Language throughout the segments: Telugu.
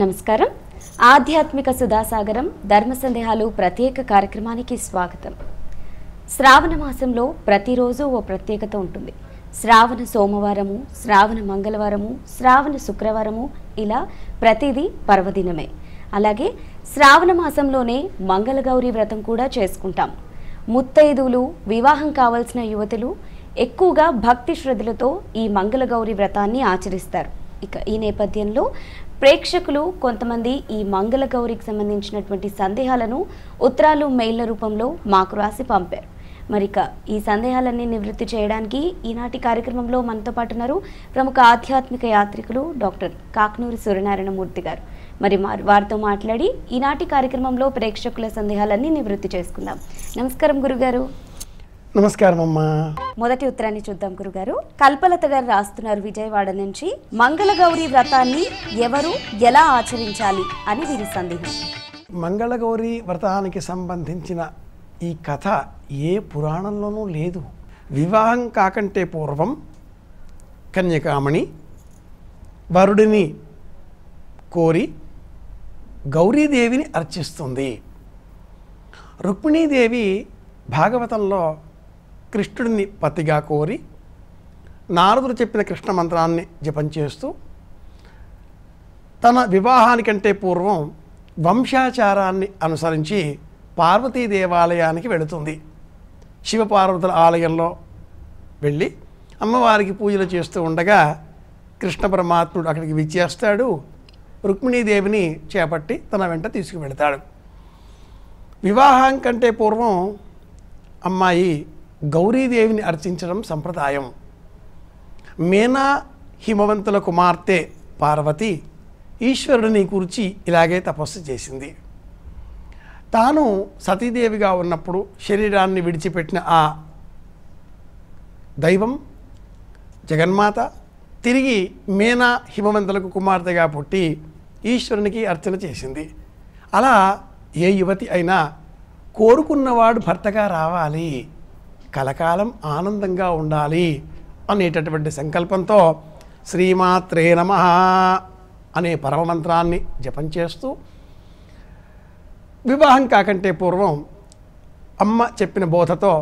నమస్కారం ఆధ్యాత్మిక సుధాసాగరం ధర్మ సందేహాలు ప్రత్యేక కార్యక్రమానికి స్వాగతం శ్రావణ మాసంలో ప్రతిరోజు ఓ ప్రత్యేకత ఉంటుంది శ్రావణ సోమవారము శ్రావణ మంగళవారము శ్రావణ శుక్రవారము ఇలా ప్రతిదీ పర్వదినమే అలాగే శ్రావణ మాసంలోనే మంగళగౌరి వ్రతం కూడా చేసుకుంటాం ముత్తైదువులు వివాహం కావలసిన యువతులు ఎక్కువగా భక్తి శ్రద్ధలతో ఈ మంగళగౌరి వ్రతాన్ని ఆచరిస్తారు ఇక ఈ నేపథ్యంలో ప్రేక్షకులు కొంతమంది ఈ మంగళగౌరికి సంబంధించినటువంటి సందేహాలను ఉత్తరాలు మెయిల్ల రూపంలో మాకు రాసి పంపారు మరిక ఈ సందేహాలన్నీ నివృత్తి చేయడానికి ఈనాటి కార్యక్రమంలో మనతో పాటు ఉన్నారు ప్రముఖ ఆధ్యాత్మిక యాత్రికులు డాక్టర్ కాక్నూరి సూర్యనారాయణమూర్తి గారు మరి వారితో మాట్లాడి ఈనాటి కార్యక్రమంలో ప్రేక్షకుల సందేహాలన్నీ నివృత్తి చేసుకుందాం నమస్కారం గురుగారు నమస్కారం అమ్మా మొదటి ఉత్తరాన్ని చూద్దాం గురుగారు కల్పలత గారు రాస్తున్నారు విజయవాడ నుంచి మంగళగౌరి వ్రతాన్ని ఎవరు ఎలా ఆచరించాలి అని వీరి సందేహం మంగళగౌరి వ్రతానికి సంబంధించిన ఈ కథ ఏ పురాణంలోనూ లేదు వివాహం కాకంటే పూర్వం కన్యకామణి వరుడిని కోరి గౌరీదేవిని అర్చిస్తుంది రుక్మిణీదేవి భాగవతంలో కృష్ణుడిని పతిగా కోరి నారదుడు చెప్పిన కృష్ణ మంత్రాన్ని జపం చేస్తూ తన వివాహానికంటే పూర్వం వంశాచారాన్ని అనుసరించి పార్వతీ దేవాలయానికి వెళుతుంది శివపార్వతుల ఆలయంలో వెళ్ళి అమ్మవారికి పూజలు చేస్తూ ఉండగా కృష్ణ పరమాత్ముడు అక్కడికి విచ్చేస్తాడు రుక్మిణీదేవిని చేపట్టి తన వెంట తీసుకువెళతాడు వివాహం కంటే పూర్వం అమ్మాయి గౌరీదేవిని అర్చించడం సంప్రదాయం మేనా హిమవంతుల కుమార్తె పార్వతి ఈశ్వరుడిని కూర్చి ఇలాగే తపస్సు చేసింది తాను సతీదేవిగా ఉన్నప్పుడు శరీరాన్ని విడిచిపెట్టిన ఆ దైవం జగన్మాత తిరిగి మేనా హిమవంతులకు కుమార్తెగా పుట్టి ఈశ్వరునికి అర్చన చేసింది అలా ఏ యువతి అయినా కోరుకున్నవాడు భర్తగా రావాలి కలకాలం ఆనందంగా ఉండాలి అనేటటువంటి సంకల్పంతో శ్రీమాత్రే నమ అనే పరమమంత్రాన్ని జపం చేస్తూ వివాహం కాకంటే పూర్వం అమ్మ చెప్పిన బోధతో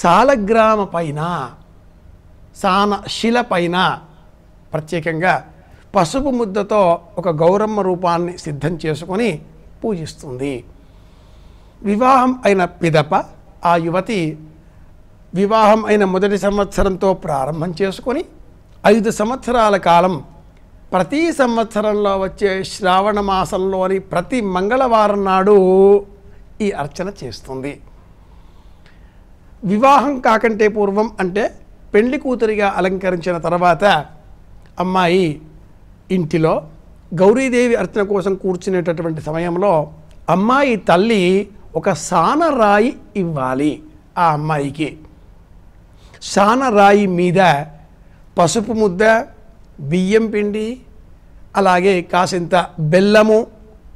సాలగ్రామ పైన సాన శిల పైన ప్రత్యేకంగా పసుపు ముద్దతో ఒక గౌరమ్మ రూపాన్ని సిద్ధం చేసుకొని పూజిస్తుంది వివాహం అయిన పిదప ఆ యువతి వివాహం అయిన మొదటి సంవత్సరంతో ప్రారంభం చేసుకొని ఐదు సంవత్సరాల కాలం ప్రతి సంవత్సరంలో వచ్చే శ్రావణ మాసంలోని ప్రతి మంగళవారం నాడు ఈ అర్చన చేస్తుంది వివాహం కాకంటే పూర్వం అంటే పెళ్లి కూతురిగా అలంకరించిన తర్వాత అమ్మాయి ఇంటిలో గౌరీదేవి అర్చన కోసం కూర్చునేటటువంటి సమయంలో అమ్మాయి తల్లి ఒక సానరాయి ఇవ్వాలి ఆ అమ్మాయికి సానరాయి మీద పసుపు ముద్ద బియ్యం పిండి అలాగే కాసింత బెల్లము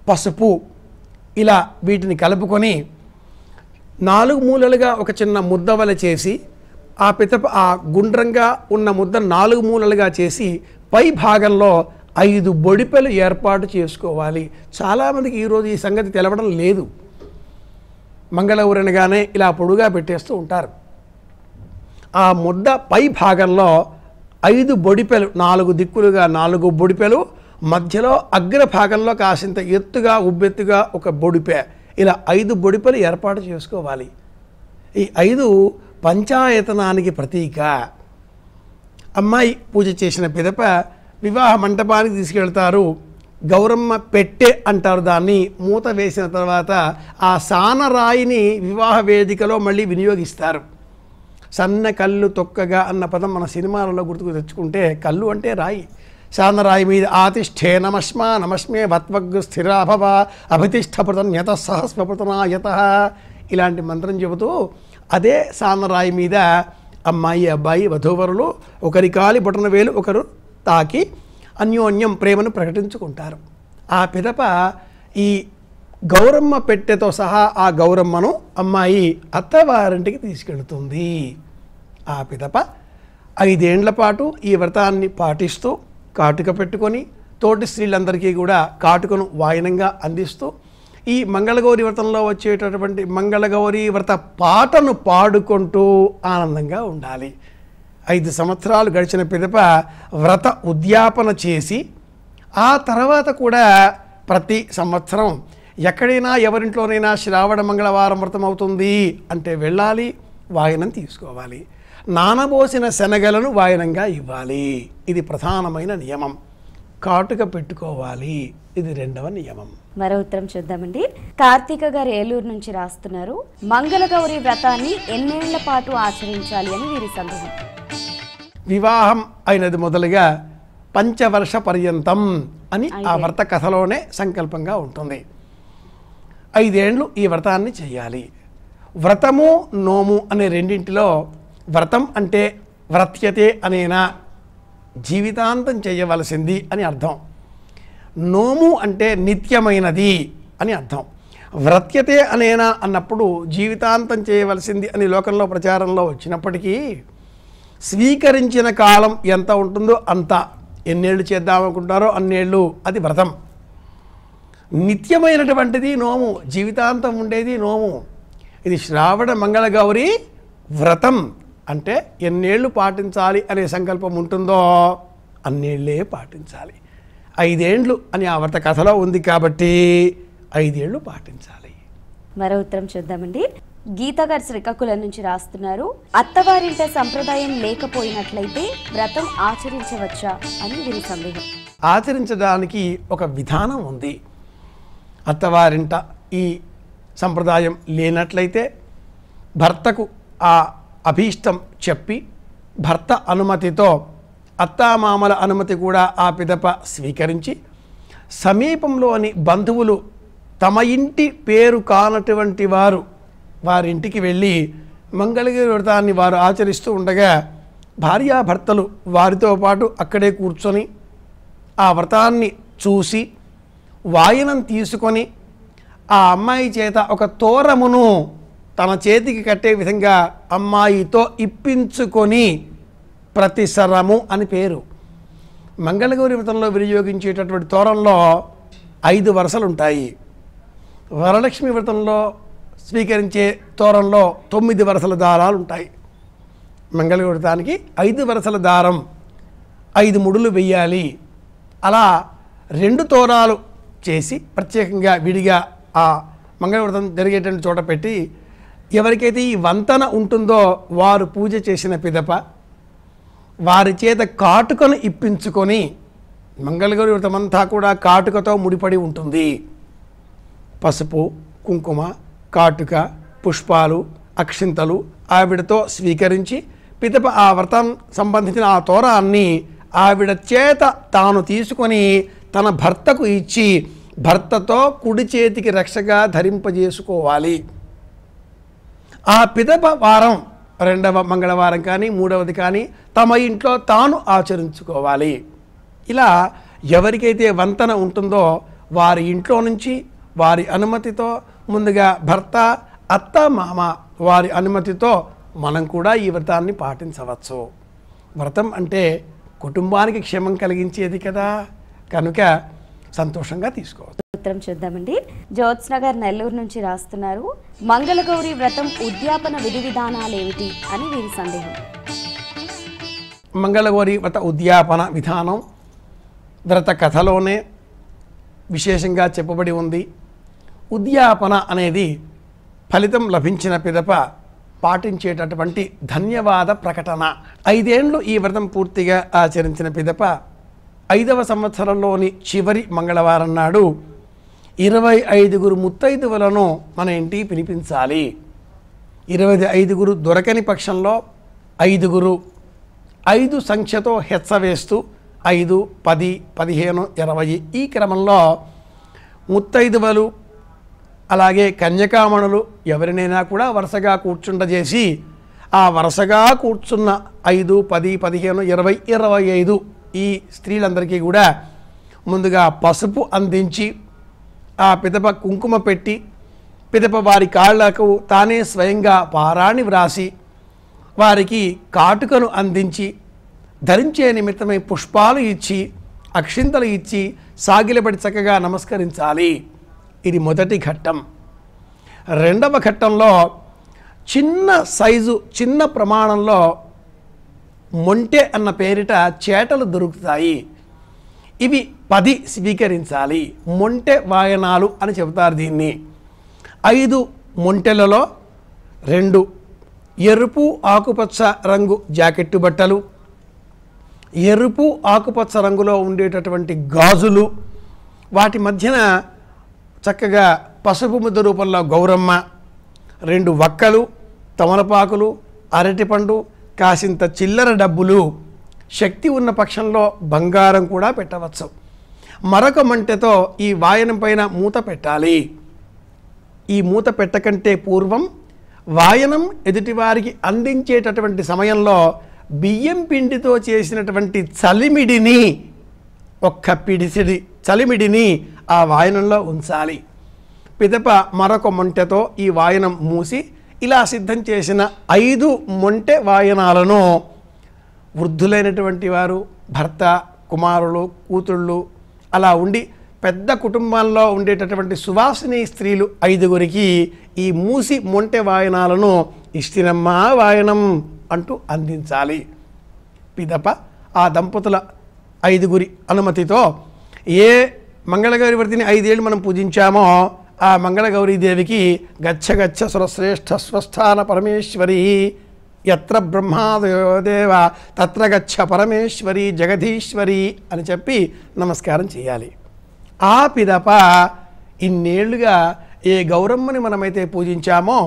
పసుపు ఇలా వీటిని కలుపుకొని నాలుగు మూలలుగా ఒక చిన్న ముద్ద వల చేసి ఆ పితప ఆ గుండ్రంగా ఉన్న ముద్ద నాలుగు మూలలుగా చేసి పై భాగంలో ఐదు బొడిపెలు ఏర్పాటు చేసుకోవాలి చాలామందికి ఈరోజు ఈ సంగతి తెలవడం లేదు మంగళ ఊరనగానే ఇలా పొడుగా పెట్టేస్తూ ఉంటారు ఆ ముద్ద పై భాగంలో ఐదు బొడిపెలు నాలుగు దిక్కులుగా నాలుగు బొడిపెలు మధ్యలో అగ్ర భాగంలో కాసింత ఎత్తుగా ఉబ్బెత్తుగా ఒక బొడిపె ఇలా ఐదు బొడిపెలు ఏర్పాటు చేసుకోవాలి ఈ ఐదు పంచాయతనానికి ప్రతీక అమ్మాయి పూజ చేసిన పిదప వివాహ మంటపానికి తీసుకెళ్తారు గౌరమ్మ పెట్టె అంటారు దాన్ని మూత వేసిన తర్వాత ఆ సానరాయిని వివాహ వేదికలో మళ్ళీ వినియోగిస్తారు సన్న కళ్ళు తొక్కగా అన్న పదం మన సినిమాలలో గుర్తుకు తెచ్చుకుంటే కళ్ళు అంటే రాయి సాందరాయి మీద ఆతిష్ఠే నమస్మ నమస్మే భత్వగ్ స్థిరాభవ అభితిష్టపృతం యత సహస్వపృతనా యత ఇలాంటి మంత్రం చెబుతూ అదే సాంద్రాయి మీద అమ్మాయి అబ్బాయి వధూవరులు ఒకరి కాలి వేలు ఒకరు తాకి అన్యోన్యం ప్రేమను ప్రకటించుకుంటారు ఆ పిదప ఈ గౌరమ్మ పెట్టెతో సహా ఆ గౌరమ్మను అమ్మాయి అత్తవారింటికి తీసుకెళ్తుంది ఆ పిదప ఐదేండ్ల పాటు ఈ వ్రతాన్ని పాటిస్తూ కాటుక పెట్టుకొని తోటి స్త్రీలందరికీ కూడా కాటుకను వాయనంగా అందిస్తూ ఈ మంగళగౌరి వ్రతంలో వచ్చేటటువంటి మంగళగౌరి వ్రత పాటను పాడుకుంటూ ఆనందంగా ఉండాలి ఐదు సంవత్సరాలు గడిచిన పిదప వ్రత ఉద్యాపన చేసి ఆ తర్వాత కూడా ప్రతి సంవత్సరం ఎక్కడైనా ఎవరింట్లోనైనా శ్రావణ మంగళవారం వ్రతం అవుతుంది అంటే వెళ్ళాలి వాయనం తీసుకోవాలి నానబోసిన శనగలను వాయనంగా ఇవ్వాలి ఇది ప్రధానమైన నియమం కాటుక పెట్టుకోవాలి ఇది రెండవ నియమం మరో ఉత్తరం చూద్దామండి కార్తీక గారు ఏలూరు నుంచి రాస్తున్నారు మంగళగౌరి వ్రతాన్ని ఎన్నేళ్ల పాటు ఆచరించాలి అని వీరి సందేహం వివాహం అయినది మొదలుగా పంచవర్ష పర్యంతం అని ఆ వ్రత కథలోనే సంకల్పంగా ఉంటుంది ఐదేండ్లు ఈ వ్రతాన్ని చేయాలి వ్రతము నోము అనే రెండింటిలో వ్రతం అంటే వ్రత్యతే అనేనా జీవితాంతం చేయవలసింది అని అర్థం నోము అంటే నిత్యమైనది అని అర్థం వ్రత్యతే అనేనా అన్నప్పుడు జీవితాంతం చేయవలసింది అని లోకంలో ప్రచారంలో వచ్చినప్పటికీ స్వీకరించిన కాలం ఎంత ఉంటుందో అంత ఎన్నేళ్ళు చేద్దామనుకుంటారో అన్నేళ్ళు అది వ్రతం నిత్యమైనటువంటిది నోము జీవితాంతం ఉండేది నోము ఇది శ్రావణ మంగళగౌరి వ్రతం అంటే ఎన్నేళ్ళు పాటించాలి అనే సంకల్పం ఉంటుందో అన్నేళ్లే పాటించాలి ఐదేండ్లు అని ఆ వ్రత కథలో ఉంది కాబట్టి ఐదేళ్లు పాటించాలి మరో ఉత్తరం చూద్దామండి గీత గారు శ్రీకాకుళం నుంచి రాస్తున్నారు అత్తవారింట సంప్రదాయం లేకపోయినట్లయితే వ్రతం ఆచరించవచ్చా అని వీరి సందేహం ఆచరించడానికి ఒక విధానం ఉంది అత్తవారింట ఈ సంప్రదాయం లేనట్లయితే భర్తకు ఆ అభీష్టం చెప్పి భర్త అనుమతితో అత్తామామల అనుమతి కూడా ఆ పిదప స్వీకరించి సమీపంలోని బంధువులు తమ ఇంటి పేరు కానటువంటి వారు వారింటికి వెళ్ళి మంగళగిరి వ్రతాన్ని వారు ఆచరిస్తూ ఉండగా భార్యాభర్తలు వారితో పాటు అక్కడే కూర్చొని ఆ వ్రతాన్ని చూసి వాయనం తీసుకొని ఆ అమ్మాయి చేత ఒక తోరమును తన చేతికి కట్టే విధంగా అమ్మాయితో ఇప్పించుకొని ప్రతిసరము అని పేరు మంగళగౌరి వ్రతంలో వినియోగించేటటువంటి తోరంలో ఐదు వరుసలు ఉంటాయి వరలక్ష్మి వ్రతంలో స్వీకరించే తోరంలో తొమ్మిది వరుసల దారాలు ఉంటాయి మంగళగౌరి వ్రతానికి ఐదు వరుసల దారం ఐదు ముడులు వెయ్యాలి అలా రెండు తోరాలు చేసి ప్రత్యేకంగా విడిగా ఆ మంగళవ్రతం జరిగేటువంటి చోట పెట్టి ఎవరికైతే ఈ వంతన ఉంటుందో వారు పూజ చేసిన పిదప వారి చేత కాటుకను ఇప్పించుకొని వ్రతం వ్రతమంతా కూడా కాటుకతో ముడిపడి ఉంటుంది పసుపు కుంకుమ కాటుక పుష్పాలు అక్షింతలు ఆవిడతో స్వీకరించి పిదప ఆ వ్రతం సంబంధించిన ఆ తోరాన్ని ఆవిడ చేత తాను తీసుకొని తన భర్తకు ఇచ్చి భర్తతో కుడి చేతికి రక్షగా ధరింపజేసుకోవాలి ఆ పిదప వారం రెండవ మంగళవారం కానీ మూడవది కానీ తమ ఇంట్లో తాను ఆచరించుకోవాలి ఇలా ఎవరికైతే వంతన ఉంటుందో వారి ఇంట్లో నుంచి వారి అనుమతితో ముందుగా భర్త అత్త మామ వారి అనుమతితో మనం కూడా ఈ వ్రతాన్ని పాటించవచ్చు వ్రతం అంటే కుటుంబానికి క్షేమం కలిగించేది కదా కనుక సంతోషంగా తీసుకోవచ్చు ఉత్తరం చూద్దామండి జ్యోత్స్నగర్ నెల్లూరు నుంచి రాస్తున్నారు మంగళగౌరి వ్రతం ఉద్యాపన విధి విధానాలు ఏమిటి అని వీరి సందేహం మంగళగౌరి వ్రత ఉద్యాపన విధానం వ్రత కథలోనే విశేషంగా చెప్పబడి ఉంది ఉద్యాపన అనేది ఫలితం లభించిన పిదప పాటించేటటువంటి ధన్యవాద ప్రకటన ఐదేండ్లు ఈ వ్రతం పూర్తిగా ఆచరించిన పిదప ఐదవ సంవత్సరంలోని చివరి మంగళవారం నాడు ఇరవై ఐదుగురు ముత్తైదువులను మన ఇంటికి పిలిపించాలి ఇరవై ఐదుగురు దొరకని పక్షంలో ఐదుగురు ఐదు సంఖ్యతో హెచ్చవేస్తూ ఐదు పది పదిహేను ఇరవై ఈ క్రమంలో ముత్తైదువలు అలాగే కన్యకామణులు ఎవరినైనా కూడా వరుసగా కూర్చుండజేసి ఆ వరుసగా కూర్చున్న ఐదు పది పదిహేను ఇరవై ఇరవై ఐదు ఈ స్త్రీలందరికీ కూడా ముందుగా పసుపు అందించి ఆ పిదప కుంకుమ పెట్టి పిదప వారి కాళ్ళకు తానే స్వయంగా పారాణి వ్రాసి వారికి కాటుకను అందించి ధరించే నిమిత్తమై పుష్పాలు ఇచ్చి అక్షింతలు ఇచ్చి సాగిలబడి చక్కగా నమస్కరించాలి ఇది మొదటి ఘట్టం రెండవ ఘట్టంలో చిన్న సైజు చిన్న ప్రమాణంలో మొంటె అన్న పేరిట చేటలు దొరుకుతాయి ఇవి పది స్వీకరించాలి మొంటె వాయనాలు అని చెబుతారు దీన్ని ఐదు మొంటెలలో రెండు ఎరుపు ఆకుపచ్చ రంగు జాకెట్టు బట్టలు ఎరుపు ఆకుపచ్చ రంగులో ఉండేటటువంటి గాజులు వాటి మధ్యన చక్కగా పసుపు ముద్ద రూపంలో గౌరమ్మ రెండు వక్కలు తమలపాకులు అరటిపండు కాసింత చిల్లర డబ్బులు శక్తి ఉన్న పక్షంలో బంగారం కూడా పెట్టవచ్చు మరొక మంటతో ఈ వాయనం పైన మూత పెట్టాలి ఈ మూత పెట్టకంటే పూర్వం వాయనం ఎదుటివారికి అందించేటటువంటి సమయంలో బియ్యం పిండితో చేసినటువంటి చలిమిడిని ఒక్క పిడిసిడి చలిమిడిని ఆ వాయనంలో ఉంచాలి పిదప మరొక మంటతో ఈ వాయనం మూసి ఇలా సిద్ధం చేసిన ఐదు మొంటె వాయనాలను వృద్ధులైనటువంటి వారు భర్త కుమారులు కూతుళ్ళు అలా ఉండి పెద్ద కుటుంబాల్లో ఉండేటటువంటి సువాసిని స్త్రీలు ఐదుగురికి ఈ మూసి మొంటె వాయనాలను ఇష్టినమ్మా వాయనం అంటూ అందించాలి పిదప ఆ దంపతుల ఐదుగురి అనుమతితో ఏ మంగళగారి వ్రతిని ఐదేళ్ళు మనం పూజించామో ఆ మంగళగౌరీదేవికి గచ్చ గచ్చ సురశ్రేష్ఠ స్వస్థాన పరమేశ్వరి ఎత్ర బ్రహ్మాదేవ తత్ర గచ్చ పరమేశ్వరి జగధీశ్వరి అని చెప్పి నమస్కారం చేయాలి ఆ పిదప ఇన్నేళ్లుగా ఏ గౌరమ్మని మనమైతే పూజించామో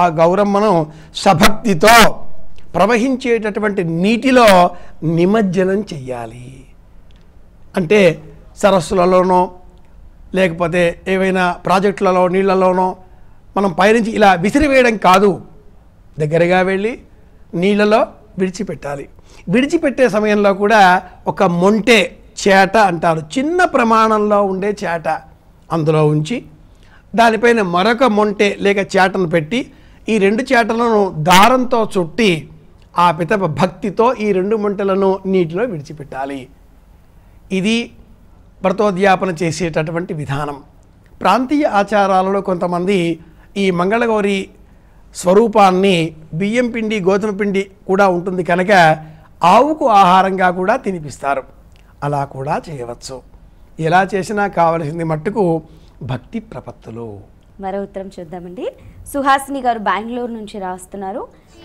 ఆ గౌరమ్మను సభక్తితో ప్రవహించేటటువంటి నీటిలో నిమజ్జనం చెయ్యాలి అంటే సరస్సులలోనో లేకపోతే ఏవైనా ప్రాజెక్టులలో నీళ్లలోనో మనం పైనుంచి ఇలా విసిరివేయడం కాదు దగ్గరగా వెళ్ళి నీళ్ళలో విడిచిపెట్టాలి విడిచిపెట్టే సమయంలో కూడా ఒక మొంటే చేట అంటారు చిన్న ప్రమాణంలో ఉండే చేట అందులో ఉంచి దానిపైన మరొక మొంటే లేక చేటను పెట్టి ఈ రెండు చేటలను దారంతో చుట్టి ఆ పితప భక్తితో ఈ రెండు మొంటలను నీటిలో విడిచిపెట్టాలి ఇది వ్రతోద్యాపన చేసేటటువంటి విధానం ప్రాంతీయ ఆచారాలలో కొంతమంది ఈ మంగళగౌరి స్వరూపాన్ని బియ్యం పిండి గోధుమ పిండి కూడా ఉంటుంది కనుక ఆవుకు ఆహారంగా కూడా తినిపిస్తారు అలా కూడా చేయవచ్చు ఎలా చేసినా కావలసింది మట్టుకు భక్తి ప్రపత్తులు మరో ఉత్తరం చూద్దామండి సుహాసిని గారు బెంగళూరు నుంచి రాస్తున్నారు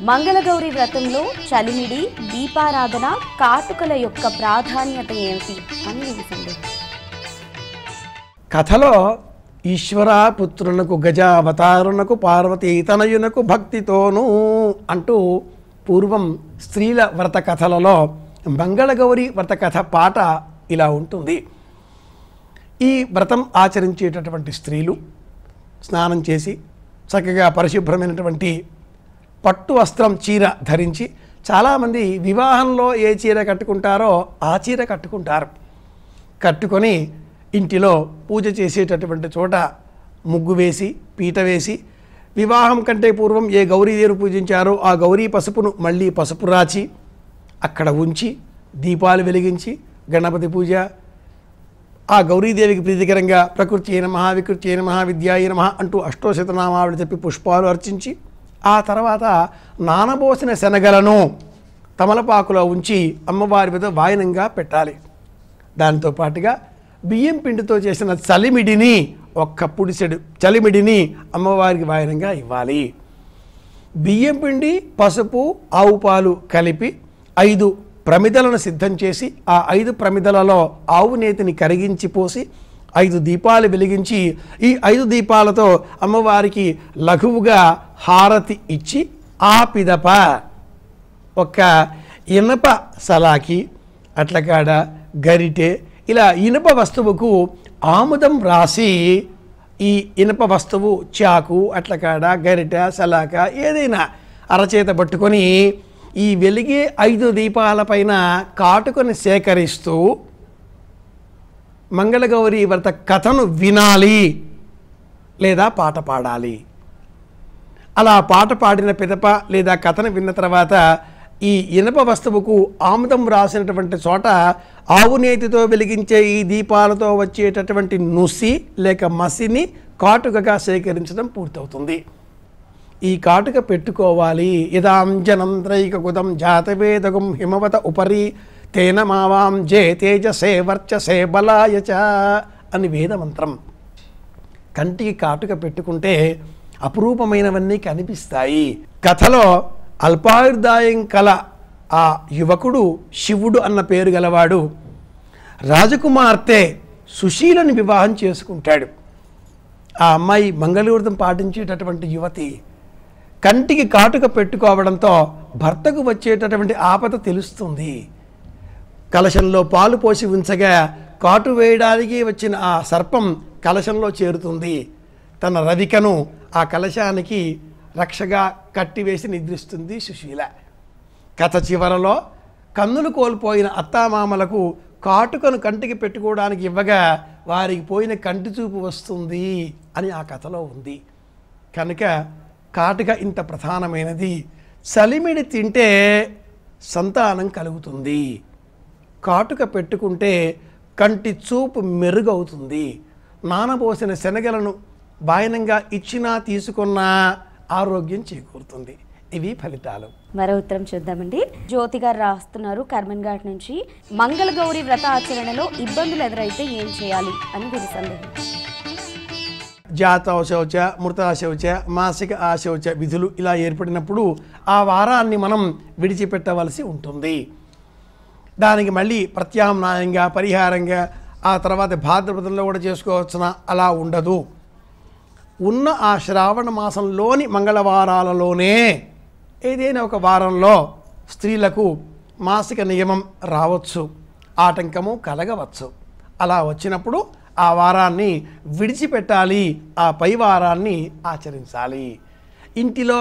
మంగళగౌరి వ్రతంలో చలిమిడి దీపారాధన కాటుకల యొక్క ప్రాధాన్యత ఏమిటి అని కథలో ఈశ్వరాపుత్రులకు అవతారునకు పార్వతి తనయునకు భక్తితోనూ అంటూ పూర్వం స్త్రీల వ్రత కథలలో మంగళగౌరి వ్రత కథ పాట ఇలా ఉంటుంది ఈ వ్రతం ఆచరించేటటువంటి స్త్రీలు స్నానం చేసి చక్కగా పరిశుభ్రమైనటువంటి పట్టు వస్త్రం చీర ధరించి చాలామంది వివాహంలో ఏ చీర కట్టుకుంటారో ఆ చీర కట్టుకుంటారు కట్టుకొని ఇంటిలో పూజ చేసేటటువంటి చోట ముగ్గు వేసి పీట వేసి వివాహం కంటే పూర్వం ఏ గౌరీదేవి పూజించారో ఆ గౌరీ పసుపును మళ్ళీ పసుపు రాచి అక్కడ ఉంచి దీపాలు వెలిగించి గణపతి పూజ ఆ గౌరీదేవికి ప్రీతికరంగా ప్రకృతి అయిన మహా వికృతి అయిన మహా విద్యా అయిన మహా అంటూ అష్టోశతనామావిడ చెప్పి పుష్పాలు అర్చించి ఆ తర్వాత నానబోసిన శనగలను తమలపాకులో ఉంచి అమ్మవారి మీద వాయనంగా పెట్టాలి దానితో పాటుగా బియ్యం పిండితో చేసిన చలిమిడిని ఒక్క పుడిసెడు చలిమిడిని అమ్మవారికి వాయనంగా ఇవ్వాలి బియ్యం పిండి పసుపు ఆవు పాలు కలిపి ఐదు ప్రమిదలను సిద్ధం చేసి ఆ ఐదు ప్రమిదలలో ఆవు నేతిని కరిగించి పోసి ఐదు దీపాలు వెలిగించి ఈ ఐదు దీపాలతో అమ్మవారికి లఘువుగా హారతి ఇచ్చి ఆ పిదప ఒక ఇనప సలాకి అట్లకాడ గరిటె ఇలా ఇనుప వస్తువుకు ఆముదం రాసి ఈ ఇనుప వస్తువు చాకు అట్లకాడ గరిట సలాక ఏదైనా అరచేత పట్టుకొని ఈ వెలిగే ఐదు దీపాలపైన కాటుకొని సేకరిస్తూ మంగళగౌరి వ్రత కథను వినాలి లేదా పాట పాడాలి అలా పాట పాడిన పిదప లేదా కథను విన్న తర్వాత ఈ ఇనప వస్తువుకు ఆముదం రాసినటువంటి చోట ఆవు నేతితో వెలిగించే ఈ దీపాలతో వచ్చేటటువంటి నుసి లేక మసిని కాటుకగా సేకరించడం పూర్తవుతుంది ఈ కాటుక పెట్టుకోవాలి ఇదాంజనం గుదం జాతవేదగం హిమవత ఉపరి జే తేజ సే తేజసే వర్చసే బలాయచ అని వేదమంత్రం కంటికి కాటుక పెట్టుకుంటే అపురూపమైనవన్నీ కనిపిస్తాయి కథలో అల్పాయుర్దాయం కల ఆ యువకుడు శివుడు అన్న పేరు గలవాడు రాజకుమార్తె సుశీలని వివాహం చేసుకుంటాడు ఆ అమ్మాయి మంగళవృతం పాటించేటటువంటి యువతి కంటికి కాటుక పెట్టుకోవడంతో భర్తకు వచ్చేటటువంటి ఆపద తెలుస్తుంది కలశంలో పాలు పోసి ఉంచగా కాటు వేయడానికి వచ్చిన ఆ సర్పం కలశంలో చేరుతుంది తన రవికను ఆ కలశానికి రక్షగా కట్టివేసి నిద్రిస్తుంది సుశీల కథ చివరలో కన్నులు కోల్పోయిన అత్తామామలకు కాటుకను కంటికి పెట్టుకోవడానికి ఇవ్వగా వారికి పోయిన కంటి చూపు వస్తుంది అని ఆ కథలో ఉంది కనుక కాటుక ఇంత ప్రధానమైనది చలిమిడి తింటే సంతానం కలుగుతుంది కాటుక పెట్టుకుంటే కంటి చూపు మెరుగవుతుంది నానబోసిన శనగలను బాయనంగా ఇచ్చినా తీసుకున్నా ఆరోగ్యం చేకూరుతుంది ఇవి ఫలితాలు మరో ఉత్తరం చూద్దామండి జ్యోతి గారు రాస్తున్నారు కర్మన్ ఘాట్ నుంచి మంగళగౌరి వ్రత ఆచరణలో ఇబ్బందులు ఎదురైతే ఏం చేయాలి అని వీరి సందేహం జాతాశౌచ మృతాశౌచ మాసిక ఆశౌచ విధులు ఇలా ఏర్పడినప్పుడు ఆ వారాన్ని మనం విడిచిపెట్టవలసి ఉంటుంది దానికి మళ్ళీ ప్రత్యామ్నాయంగా పరిహారంగా ఆ తర్వాత భాద్రపదంలో కూడా చేసుకోవచ్చున అలా ఉండదు ఉన్న ఆ శ్రావణ మాసంలోని మంగళవారాలలోనే ఏదైనా ఒక వారంలో స్త్రీలకు మాసిక నియమం రావచ్చు ఆటంకము కలగవచ్చు అలా వచ్చినప్పుడు ఆ వారాన్ని విడిచిపెట్టాలి ఆ పై వారాన్ని ఆచరించాలి ఇంటిలో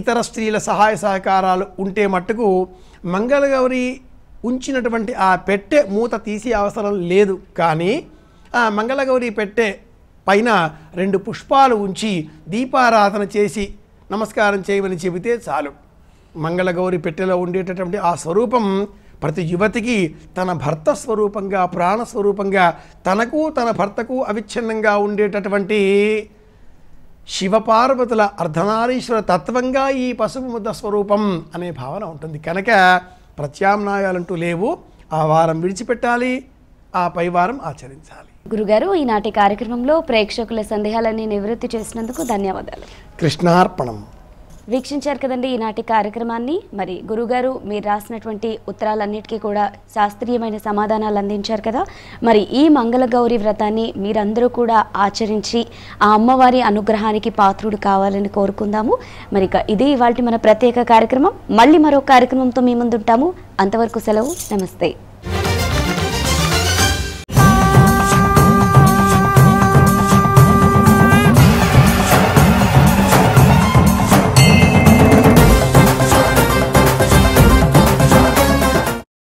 ఇతర స్త్రీల సహాయ సహకారాలు ఉంటే మట్టుకు మంగళగౌరి ఉంచినటువంటి ఆ పెట్టె మూత తీసే అవసరం లేదు కానీ ఆ మంగళగౌరి పెట్టే పైన రెండు పుష్పాలు ఉంచి దీపారాధన చేసి నమస్కారం చేయమని చెబితే చాలు మంగళగౌరి పెట్టెలో ఉండేటటువంటి ఆ స్వరూపం ప్రతి యువతికి తన భర్త స్వరూపంగా ప్రాణస్వరూపంగా తనకు తన భర్తకు అవిచ్ఛిన్నంగా ఉండేటటువంటి శివపార్వతుల అర్ధనారీశ్వర తత్వంగా ఈ పసుపు ముద్ద స్వరూపం అనే భావన ఉంటుంది కనుక ప్రత్యామ్నాయాలంటూ లేవు ఆ వారం విడిచిపెట్టాలి ఆ పై వారం ఆచరించాలి గురుగారు ఈనాటి కార్యక్రమంలో ప్రేక్షకుల సందేహాలన్నీ నివృత్తి చేసినందుకు ధన్యవాదాలు కృష్ణార్పణం వీక్షించారు కదండి ఈనాటి కార్యక్రమాన్ని మరి గురుగారు మీరు రాసినటువంటి ఉత్తరాలన్నిటికీ కూడా శాస్త్రీయమైన సమాధానాలు అందించారు కదా మరి ఈ మంగళగౌరి వ్రతాన్ని మీరందరూ కూడా ఆచరించి ఆ అమ్మవారి అనుగ్రహానికి పాత్రుడు కావాలని కోరుకుందాము మరి ఇదే ఇవాళ మన ప్రత్యేక కార్యక్రమం మళ్ళీ మరో కార్యక్రమంతో మీ ముందుంటాము అంతవరకు సెలవు నమస్తే